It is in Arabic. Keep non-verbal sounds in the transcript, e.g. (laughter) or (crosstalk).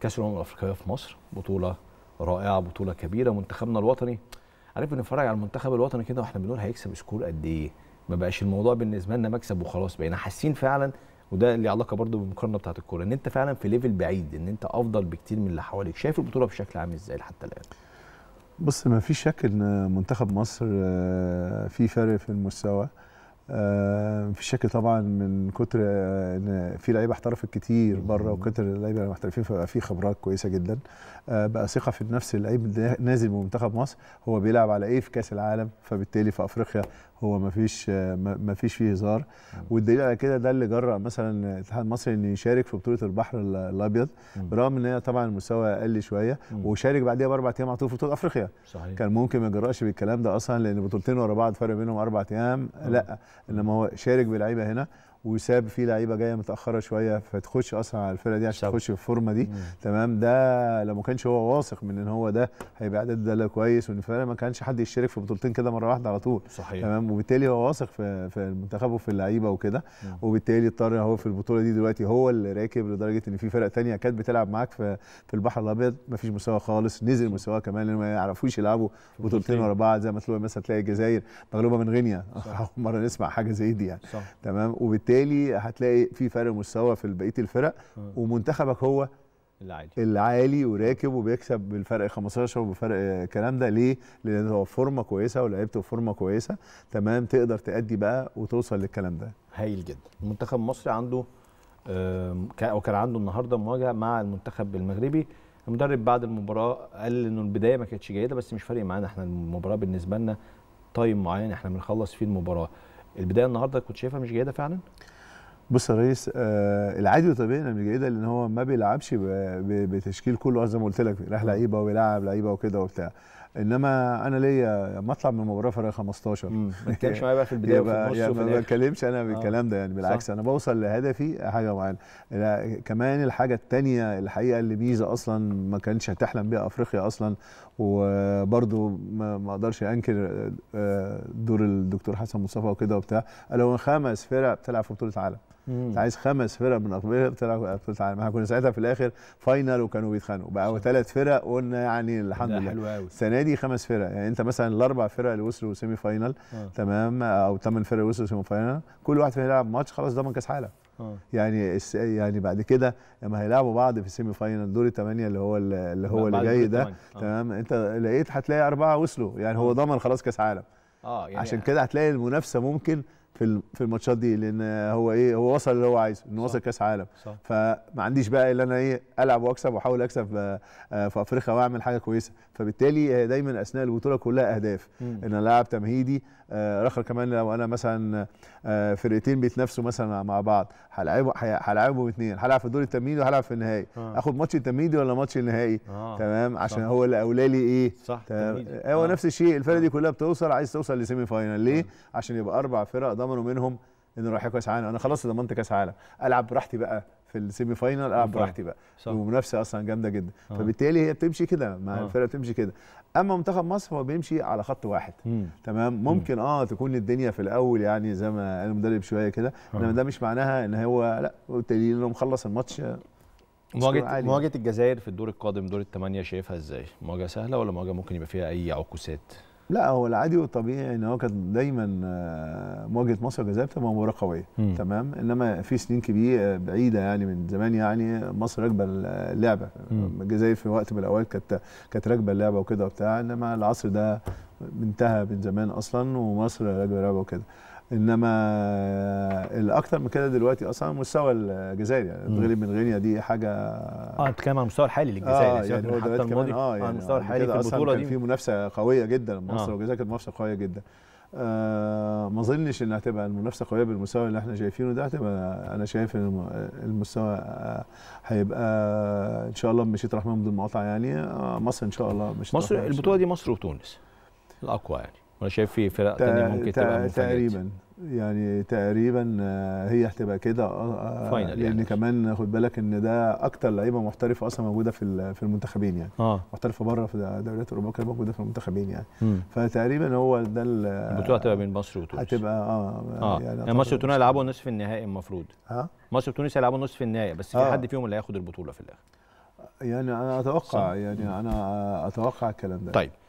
كاس الامم الافريقيه في مصر بطوله رائعه بطوله كبيره منتخبنا الوطني عارف بنتفرج على المنتخب الوطني كده واحنا بنقول هيكسب سكور قد ايه ما بقاش الموضوع بالنسبه لنا مكسب وخلاص بقينا حاسين فعلا وده اللي علاقه برده بالمقارنه بتاعه الكوره ان انت فعلا في ليفل بعيد ان انت افضل بكتير من اللي حواليك شايف البطوله بشكل عام ازاي لحد الان بص ما فيش شك ان منتخب مصر آه، في فرق في المستوى آه، في الشكل طبعا من كتر آه، ان في لعيبه احترفت كتير بره وكتر اللعيبه المحترفين فبقى في خبرات كويسه جدا آه، بقى ثقه في النفس اللعيب نازل بمنتخب مصر هو بيلعب على ايه في كاس العالم فبالتالي في افريقيا هو ما فيش ما فيش فيه هزار والدليل على كده ده اللي جرأ مثلا الاتحاد المصري انه يشارك في بطوله البحر الابيض برغم ان هي طبعا المستوى اقل شويه وشارك بعديها باربع ايام على طول في بطوله افريقيا صحيح. كان ممكن ما يجرأش بالكلام ده اصلا لان بطولتين ورا بعض فرق بينهم اربع ايام لا انما هو شارك بلعيبه هنا وساب فيه لعيبه جايه متاخره شويه فتخش اصلا على الفرقه دي عشان تخش في الفورمه دي مم. تمام ده لو ما كانش هو واثق من ان هو ده هيبقى عدد ده كويس وان فعلا ما كانش حد يشترك في بطولتين كده مره واحده على طول صحيح تمام وبالتالي هو واثق في, في المنتخب وفي اللعيبه وكده وبالتالي اضطر هو في البطوله دي دلوقتي هو اللي راكب لدرجه ان في فرق ثانيه كانت بتلعب معاك في, في البحر الابيض ما فيش مستوى خالص نزل مستوى كمان لان ما يعرفوش يلعبوا بطولتين ورا بعض زي ما تلاقي مثلا تلاقي الجزائر مغلوبه من غينيا اول (laughs) مره نسمع حاجه زي دي يعني صح. تمام وبالتالي وبالتالي هتلاقي في فرق مستوى في بقيه الفرق ومنتخبك هو العالي العالي وراكب وبيكسب بالفرق 15 وبفرق الكلام ده ليه؟ لان هو فورمه كويسه ولعيبته فورمه كويسه تمام تقدر تأدي بقى وتوصل للكلام ده هايل جدا المنتخب المصري عنده وكان عنده النهارده مواجهه مع المنتخب المغربي المدرب بعد المباراه قال انه البدايه ما كانتش جيده بس مش فارق معانا احنا المباراه بالنسبه لنا تايم معين احنا بنخلص فيه المباراه البدايه النهارده كنت شايفها مش جيده فعلا؟ بص يا ريس آه العادي وطبيعي مش جيده لان هو ما بيلعبش بتشكيل كله زي ما قلت لك راح لعيبه وبيلعب لعيبه وكده وبتاع انما انا ليا لما اطلع من المباراه فرق 15 ما تتكلمش (laughs) معايا بقى في البدايه وفي النص يعني ما بتكلمش انا بالكلام آه. ده يعني بالعكس صح. انا بوصل لهدفي حاجه معينه كمان الحاجه الثانيه الحقيقه اللي ميزه اصلا ما كانش هتحلم بيها افريقيا اصلا وبرده ما اقدرش انكر آه، دور الدكتور حسن مصطفى وكده وبتاع قالوا خمس فرق بتلعب في بطوله عالم انت عايز خمس فرق من اقبير العالم احنا كنا ساعتها في الاخر فاينل وكانوا بيتخانقوا بقى ثلاث فرق قلنا يعني الحمد لله السنه دي خمس فرق يعني انت مثلا الاربع فرق اللي وصلوا سيمي فاينل آه. تمام او ثمان فرق وصلوا سيمي فاينل كل واحد فيهم يلعب ماتش خلاص ضمن كاس عالم آه. يعني يعني بعد كده لما هيلعبوا بعض في السيمي فاينل دور الثمانيه اللي هو اللي هو اللي جاي ده آه. تمام انت لقيت هتلاقي اربعه وصلوا يعني هو آه. ضمن خلاص كاس عالم اه يعني عشان كده هتلاقي المنافسه ممكن في في الماتشات دي لان هو ايه هو وصل اللي هو عايزه انه وصل كاس عالم صح. فما عنديش بقى اللي انا ايه العب واكسب واحاول اكسب آه، في افريقيا واعمل حاجه كويسه فبالتالي آه، دايما اثناء البطوله كلها اهداف مم. ان انا العب تمهيدي آه، رخر كمان لو انا مثلا فرقتين بيتنافسوا مثلا مع بعض هلعبهم هلعبهم اثنين هلعب في الدور التمهيدي وهلعب في النهائي آه. اخد ماتش التمهيدي ولا ماتش النهائي آه. تمام عشان صح. هو اللي اولى لي ايه صح هو آه. نفس الشيء الفرقه دي كلها بتوصل عايز توصل لسيمي فاينل ليه آه. عشان يبقى اربع فرق ضمنوا منهم انه رايح كاس عالم انا خلاص ضمنت كاس عالم العب براحتي بقى في السيمي فاينال العب براحتي بقى ومنافسه اصلا جامده جدا آه. فبالتالي هي بتمشي كده مع آه. الفرقه بتمشي كده اما منتخب مصر هو بيمشي على خط واحد مم. تمام ممكن مم. اه تكون الدنيا في الاول يعني زي ما قال المدرب شويه كده آه. انما ده مش معناها ان هو لا وبالتالي انه مخلص الماتش مواجهه مواجهه الجزائر في الدور القادم دور الثمانيه شايفها ازاي؟ مواجهه سهله ولا مواجهه ممكن يبقى فيها اي عكوسات؟ لا هو العادي والطبيعي ان هو كان دايما آه، مواجهه مصر الجزائر بتبقى مباراه قويه تمام انما في سنين كبيره بعيده يعني من زمان يعني مصر راكبه اللعبه الجزائر في وقت من الاوقات كانت كانت راكبه اللعبه وكده وبتاع انما العصر ده انتهى من زمان اصلا ومصر راكبه اللعبه وكده انما الاكثر من كده دلوقتي اصلا مستوى الجزائري يعني تغلب من غينيا دي حاجه اه نتكلم عن المستوى الحالي للجزائر آه يعني, يعني هو حتى الماضي اه يعني المستوى الحالي في البطوله دي كان في منافسه قويه جدا آه. مصر آه. والجزائر كانت منافسه قويه جدا آه ما اظنش ان هتبقى المنافسه قويه بالمستوى اللي احنا شايفينه ده هتبقى انا شايف ان المستوى آه، هيبقى ان شاء الله مشيت رحمه بدون مقاطعه يعني آه، مصر ان شاء الله مش مصر البطوله دي مصر وتونس الاقوى يعني وانا شايف في فرق تانية ممكن تبقى تقريبا يعني تقريبا آه، هي هتبقى كده فاينل آه، آه، يعني. لان يعني. كمان خد بالك ان ده اكتر لعيبه محترفه اصلا موجوده في في المنتخبين يعني آه. محترفه بره في دوريات اوروبا كانت موجوده في المنتخبين يعني مم. فتقريبا هو ده البطوله هتبقى بين مصر وتونس هتبقى اه, آه. يعني, يعني مصر وتونس هيلعبوا نصف النهائي المفروض ها مصر وتونس هيلعبوا نصف النهائي بس في آه. حد فيهم اللي هياخد البطوله في الاخر يعني انا اتوقع صح. يعني انا اتوقع الكلام ده طيب